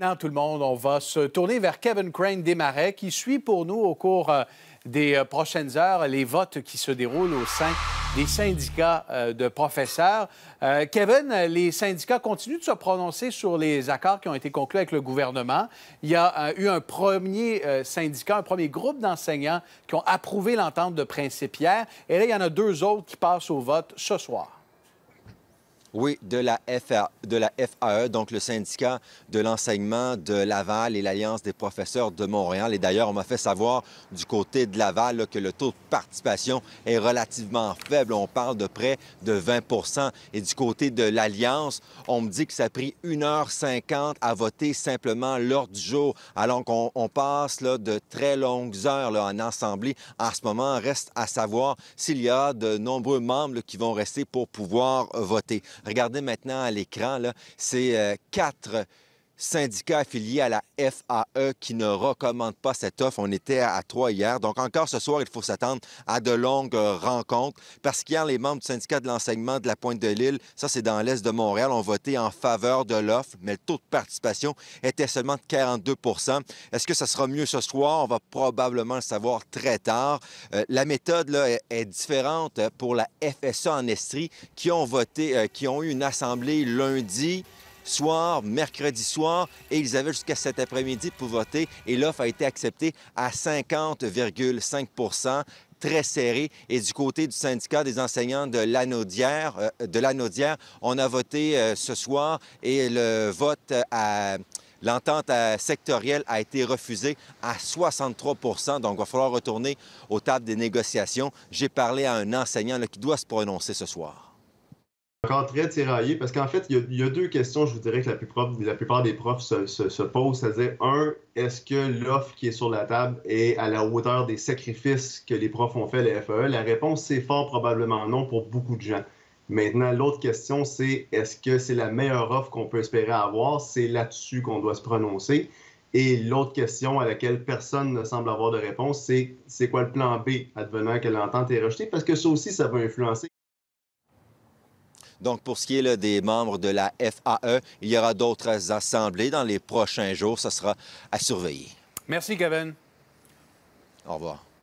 Maintenant, tout le monde, on va se tourner vers Kevin Crane Desmarais qui suit pour nous au cours euh, des euh, prochaines heures les votes qui se déroulent au sein des syndicats euh, de professeurs. Kevin, les syndicats continuent de se prononcer sur les accords qui ont été conclus avec le gouvernement. Il y a eu un premier syndicat, un premier groupe d'enseignants qui ont approuvé l'entente de principe Pierre Et là, il y en a deux autres qui passent au vote ce soir. Oui, de la, FAE, e, donc le syndicat de l'enseignement de Laval et l'Alliance des professeurs de Montréal. Et d'ailleurs, on m'a fait savoir du côté de Laval que le taux de participation est relativement faible. On parle de près de 20 Et du côté de l'Alliance, on me dit que ça a pris 1h50 à voter simplement l'ordre du jour, alors qu'on passe là, de très longues heures en assemblée. En ce moment, reste à savoir s'il y a de nombreux membres qui vont rester pour pouvoir voter. Regardez maintenant à l'écran, là, c'est euh, quatre syndicat affilié à la FAE qui ne recommande pas cette offre. On était à trois hier. Donc encore ce soir, il faut s'attendre à de longues euh, rencontres parce qu'hier, les membres du syndicat de l'enseignement de la Pointe de l'Île, ça c'est dans l'est de Montréal, ont voté en faveur de l'offre, mais le taux de participation était seulement de 42 Est-ce que ça sera mieux ce soir? On va probablement le savoir très tard. Euh, la méthode là, est, différente pour la FSA en Estrie qui ont voté, euh, qui ont eu une assemblée lundi soir, mercredi soir, et ils avaient jusqu'à cet après-midi pour voter, et l'offre a été acceptée à 50,5 très serré. Et du côté du syndicat des enseignants de l'Anaudière, euh, de on a voté euh, ce soir et le vote à... L'entente sectorielle a été refusée à 63 donc il va falloir retourner aux tables des négociations. J'ai parlé à un enseignant qui doit se prononcer ce soir encore très tiraillé parce qu'en fait, il y, a, deux questions, je vous dirais, que la, plus prof, la plupart des profs se, posent. C'est-à-dire, un, est-ce que l'offre qui est sur la table est à la hauteur des sacrifices que les profs ont fait les la FAE? E? La réponse, c'est fort probablement non pour beaucoup de gens. Maintenant, l'autre question, c'est est-ce que c'est la meilleure offre qu'on peut espérer avoir? C'est là-dessus qu'on doit se prononcer. Et l'autre question à laquelle personne ne semble avoir de réponse, c'est c'est quoi le plan B advenant quelle l'entente est rejetée? Parce que ça aussi, ça va influencer. Donc, pour ce qui est des membres de la FAE, il y aura d'autres assemblées dans les prochains jours. Ça sera à surveiller. Merci, Gavin. Au revoir.